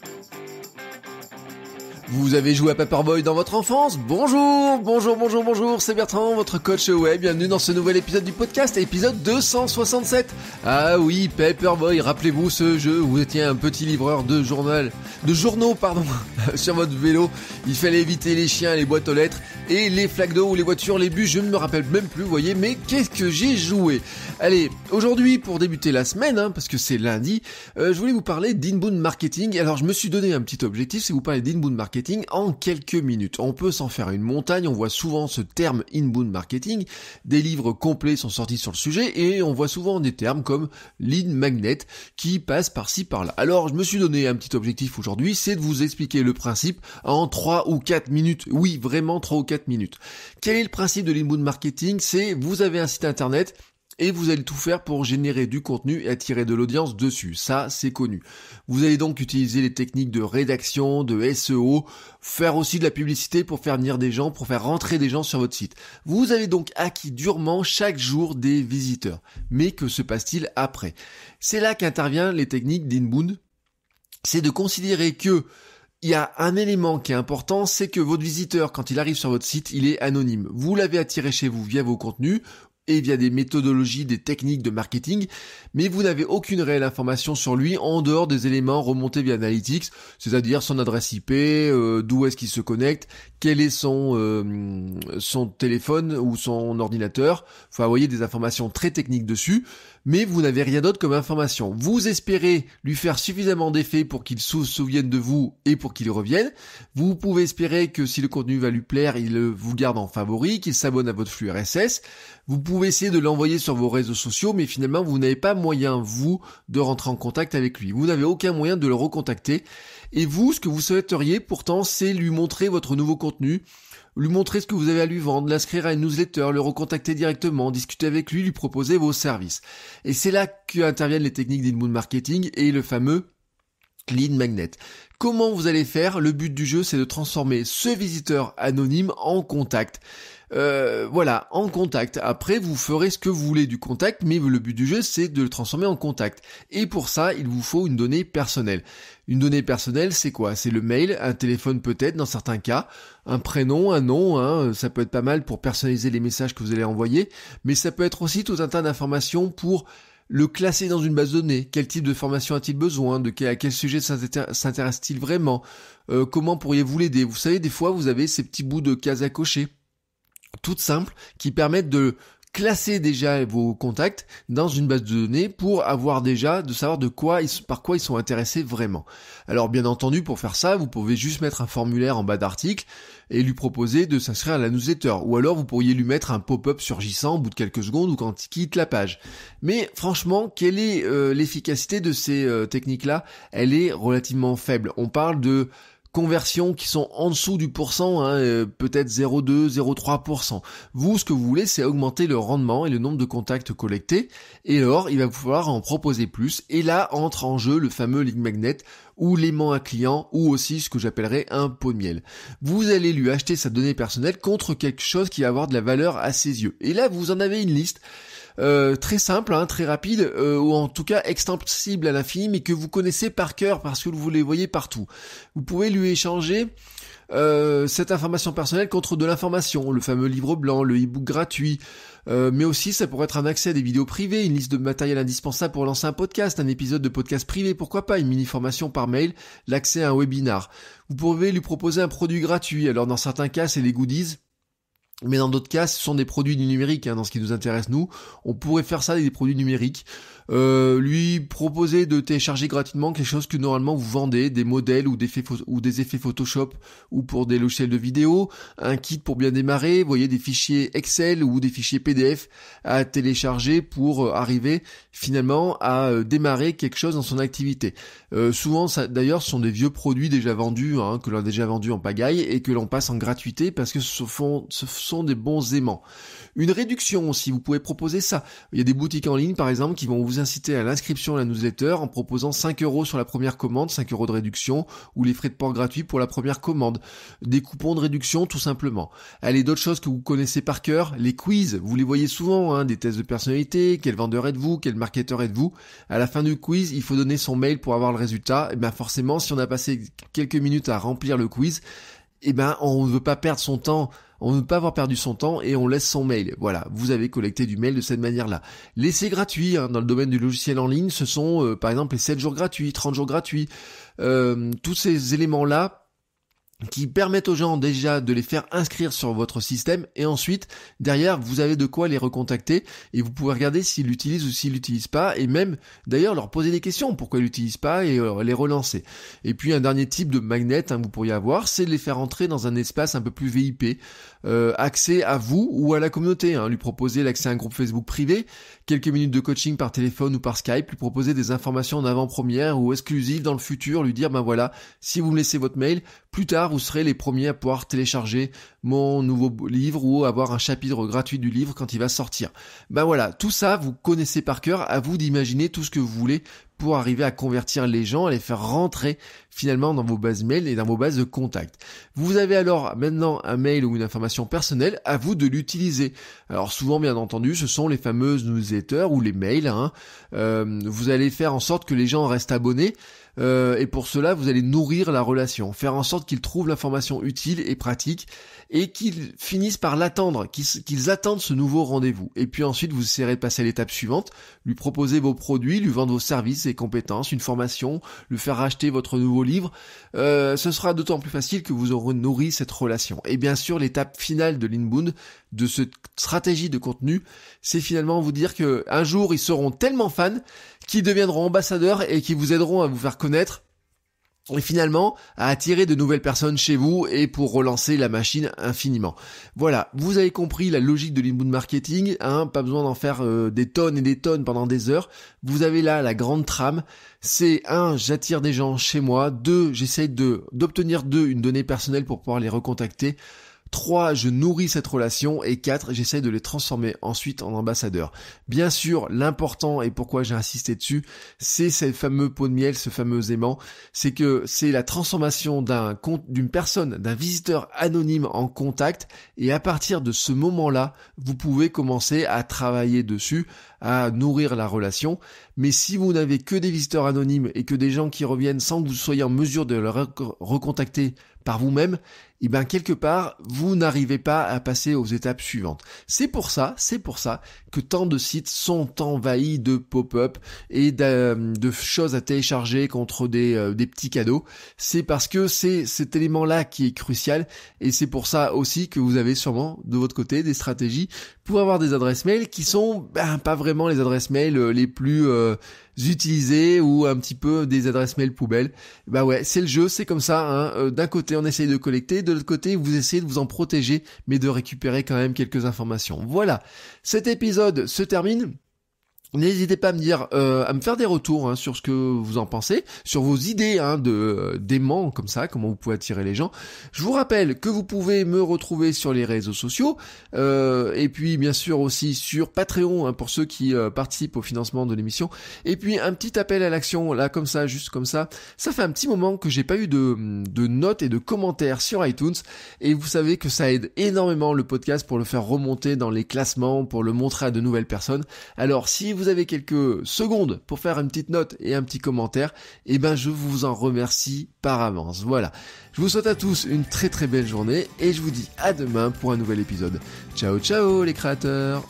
Thank you. Vous avez joué à Paperboy dans votre enfance Bonjour, bonjour, bonjour, bonjour, c'est Bertrand, votre coach web. Bienvenue dans ce nouvel épisode du podcast, épisode 267. Ah oui, Paperboy, rappelez-vous ce jeu où vous étiez un petit livreur de journal, de journaux, pardon, sur votre vélo. Il fallait éviter les chiens, les boîtes aux lettres et les flaques d'eau ou les voitures, les bus, je ne me rappelle même plus, vous voyez, mais qu'est-ce que j'ai joué Allez, aujourd'hui, pour débuter la semaine, hein, parce que c'est lundi, euh, je voulais vous parler d'inbound marketing. Alors, je me suis donné un petit objectif, c'est vous parler d'inbound marketing en quelques minutes. On peut s'en faire une montagne, on voit souvent ce terme inbound marketing, des livres complets sont sortis sur le sujet et on voit souvent des termes comme lead magnet qui passent par-ci par-là. Alors je me suis donné un petit objectif aujourd'hui, c'est de vous expliquer le principe en 3 ou 4 minutes. Oui, vraiment 3 ou 4 minutes. Quel est le principe de l'inbound marketing C'est vous avez un site internet, et vous allez tout faire pour générer du contenu et attirer de l'audience dessus. Ça, c'est connu. Vous allez donc utiliser les techniques de rédaction, de SEO, faire aussi de la publicité pour faire venir des gens, pour faire rentrer des gens sur votre site. Vous avez donc acquis durement chaque jour des visiteurs. Mais que se passe-t-il après C'est là qu'interviennent les techniques d'inbound. C'est de considérer que il y a un élément qui est important, c'est que votre visiteur, quand il arrive sur votre site, il est anonyme. Vous l'avez attiré chez vous via vos contenus, et via des méthodologies, des techniques de marketing, mais vous n'avez aucune réelle information sur lui en dehors des éléments remontés via Analytics, c'est-à-dire son adresse IP, euh, d'où est-ce qu'il se connecte, quel est son euh, son téléphone ou son ordinateur. Il vous envoyer des informations très techniques dessus, mais vous n'avez rien d'autre comme information. Vous espérez lui faire suffisamment d'effets pour qu'il se souvienne de vous et pour qu'il revienne. Vous pouvez espérer que si le contenu va lui plaire, il vous garde en favori, qu'il s'abonne à votre flux RSS. Vous pouvez essayer de l'envoyer sur vos réseaux sociaux, mais finalement, vous n'avez pas moyen, vous, de rentrer en contact avec lui. Vous n'avez aucun moyen de le recontacter. Et vous, ce que vous souhaiteriez pourtant, c'est lui montrer votre nouveau contenu lui montrer ce que vous avez à lui vendre, l'inscrire à une newsletter, le recontacter directement, discuter avec lui, lui proposer vos services. Et c'est là que qu'interviennent les techniques d'inbound marketing et le fameux lead magnet. Comment vous allez faire Le but du jeu, c'est de transformer ce visiteur anonyme en contact. Euh, voilà, en contact. Après, vous ferez ce que vous voulez du contact, mais le but du jeu, c'est de le transformer en contact. Et pour ça, il vous faut une donnée personnelle. Une donnée personnelle, c'est quoi C'est le mail, un téléphone peut-être, dans certains cas, un prénom, un nom, hein, ça peut être pas mal pour personnaliser les messages que vous allez envoyer, mais ça peut être aussi tout un tas d'informations pour le classer dans une base de données, quel type de formation a-t-il besoin, de quel, à quel sujet s'intéresse-t-il vraiment, euh, comment pourriez-vous l'aider. Vous savez, des fois, vous avez ces petits bouts de cases à cocher, toutes simples, qui permettent de classer déjà vos contacts dans une base de données pour avoir déjà de savoir de quoi ils, par quoi ils sont intéressés vraiment. Alors bien entendu, pour faire ça, vous pouvez juste mettre un formulaire en bas d'article et lui proposer de s'inscrire à la newsletter. Ou alors vous pourriez lui mettre un pop-up surgissant au bout de quelques secondes ou quand il quitte la page. Mais franchement, quelle est euh, l'efficacité de ces euh, techniques-là Elle est relativement faible. On parle de conversions qui sont en dessous du pourcent, hein, euh, peut-être 0,2, 0,3%. Vous, ce que vous voulez, c'est augmenter le rendement et le nombre de contacts collectés. Et alors, il va pouvoir falloir en proposer plus. Et là entre en jeu le fameux lead magnet ou l'aimant à client ou aussi ce que j'appellerais un pot de miel. Vous allez lui acheter sa donnée personnelle contre quelque chose qui va avoir de la valeur à ses yeux. Et là, vous en avez une liste. Euh, très simple, hein, très rapide, euh, ou en tout cas extensible à l'infini, mais que vous connaissez par cœur parce que vous les voyez partout. Vous pouvez lui échanger euh, cette information personnelle contre de l'information, le fameux livre blanc, le e gratuit, mais aussi ça pourrait être un accès à des vidéos privées, une liste de matériel indispensable pour lancer un podcast, un épisode de podcast privé, pourquoi pas, une mini-formation par mail, l'accès à un webinar. Vous pouvez lui proposer un produit gratuit, alors dans certains cas c'est les goodies, mais dans d'autres cas, ce sont des produits du numérique, hein, dans ce qui nous intéresse nous. On pourrait faire ça avec des produits numériques. Euh, lui proposer de télécharger gratuitement quelque chose que normalement vous vendez, des modèles ou des, effets, ou des effets Photoshop ou pour des logiciels de vidéo, un kit pour bien démarrer, vous voyez des fichiers Excel ou des fichiers PDF à télécharger pour euh, arriver finalement à euh, démarrer quelque chose dans son activité. souvent, ça, d'ailleurs, ce sont des vieux produits déjà vendus, hein, que l'on a déjà vendus en pagaille et que l'on passe en gratuité parce que ce font, ce, sont des bons aimants. Une réduction si vous pouvez proposer ça. Il y a des boutiques en ligne par exemple qui vont vous inciter à l'inscription à la newsletter en proposant 5 euros sur la première commande, 5 euros de réduction ou les frais de port gratuits pour la première commande. Des coupons de réduction tout simplement. Allez, d'autres choses que vous connaissez par cœur, les quiz. Vous les voyez souvent, hein, des tests de personnalité, quel vendeur êtes-vous, quel marketeur êtes-vous. À la fin du quiz, il faut donner son mail pour avoir le résultat. Et bien forcément, si on a passé quelques minutes à remplir le quiz, eh ben, on ne veut pas perdre son temps, on ne veut pas avoir perdu son temps et on laisse son mail. Voilà, vous avez collecté du mail de cette manière-là. L'essai gratuit, hein, dans le domaine du logiciel en ligne, ce sont euh, par exemple les 7 jours gratuits, 30 jours gratuits. Euh, tous ces éléments-là qui permettent aux gens déjà de les faire inscrire sur votre système et ensuite derrière vous avez de quoi les recontacter et vous pouvez regarder s'ils l'utilisent ou s'ils l'utilisent pas et même d'ailleurs leur poser des questions pourquoi ils l'utilisent pas et euh, les relancer. Et puis un dernier type de magnet que hein, vous pourriez avoir c'est de les faire entrer dans un espace un peu plus VIP euh, accès à vous ou à la communauté, hein. lui proposer l'accès à un groupe Facebook privé, quelques minutes de coaching par téléphone ou par Skype, lui proposer des informations en avant-première ou exclusives dans le futur, lui dire ben voilà si vous me laissez votre mail plus tard, vous serez les premiers à pouvoir télécharger mon nouveau livre ou avoir un chapitre gratuit du livre quand il va sortir. Ben voilà, tout ça, vous connaissez par cœur, à vous d'imaginer tout ce que vous voulez pour arriver à convertir les gens, à les faire rentrer finalement dans vos bases mail et dans vos bases de contact. Vous avez alors maintenant un mail ou une information personnelle, à vous de l'utiliser. Alors souvent bien entendu, ce sont les fameuses newsletters ou les mails. Hein. Euh, vous allez faire en sorte que les gens restent abonnés. Euh, et pour cela, vous allez nourrir la relation, faire en sorte qu'ils trouvent l'information utile et pratique, et qu'ils finissent par l'attendre, qu'ils attendent ce nouveau rendez-vous. Et puis ensuite, vous essayerez de passer à l'étape suivante, lui proposer vos produits, lui vendre vos services et compétences, une formation, lui faire racheter votre nouveau livre. Euh, ce sera d'autant plus facile que vous aurez nourri cette relation. Et bien sûr, l'étape finale de l'inbound, de cette stratégie de contenu, c'est finalement vous dire que un jour, ils seront tellement fans qui deviendront ambassadeurs et qui vous aideront à vous faire connaître et finalement à attirer de nouvelles personnes chez vous et pour relancer la machine infiniment. Voilà, vous avez compris la logique de l'inbound marketing, hein, pas besoin d'en faire euh, des tonnes et des tonnes pendant des heures. Vous avez là la grande trame, c'est un, j'attire des gens chez moi, deux, j'essaie de d'obtenir d'eux une donnée personnelle pour pouvoir les recontacter. 3. Je nourris cette relation. Et 4. J'essaye de les transformer ensuite en ambassadeurs. Bien sûr, l'important et pourquoi j'ai insisté dessus, c'est ce fameux pot de miel, ce fameux aimant. C'est que c'est la transformation d'un compte, d'une personne, d'un visiteur anonyme en contact. Et à partir de ce moment-là, vous pouvez commencer à travailler dessus, à nourrir la relation. Mais si vous n'avez que des visiteurs anonymes et que des gens qui reviennent sans que vous soyez en mesure de les recontacter par vous-même, et eh bien quelque part, vous n'arrivez pas à passer aux étapes suivantes. C'est pour ça, c'est pour ça que tant de sites sont envahis de pop-up et de, choses à télécharger contre euh, des, petits cadeaux. C'est parce que c'est cet élément-là qui est crucial et c'est pour ça aussi que vous avez sûrement de votre côté des stratégies pour avoir des adresses mail qui sont ben, pas vraiment les adresses mail euh, les plus euh, utilisées ou un petit peu des adresses mail poubelles. Bah ouais, c'est le jeu, c'est comme ça. Hein. Euh, d'un côté, on essaye de collecter, de l'autre côté, vous essayez de vous en protéger, mais de récupérer quand même quelques informations. Voilà, cet épisode se termine. N'hésitez pas à me dire, euh, à me faire des retours hein, sur ce que vous en pensez, sur vos idées hein, de euh, d'aimants comme ça, comment vous pouvez attirer les gens. Je vous rappelle que vous pouvez me retrouver sur les réseaux sociaux euh, et puis bien sûr aussi sur Patreon hein, pour ceux qui participent au financement de l'émission. Et puis un petit appel à l'action là comme ça, juste comme ça. Ça fait un petit moment que j'ai pas eu de de notes et de commentaires sur iTunes et vous savez que ça aide énormément le podcast pour le faire remonter dans les classements, pour le montrer à de nouvelles personnes. Alors si vous vous avez quelques secondes pour faire une petite note et un petit commentaire, et eh ben je vous en remercie par avance. Voilà. Je vous souhaite à tous une très très belle journée et je vous dis à demain pour un nouvel épisode. Ciao ciao les créateurs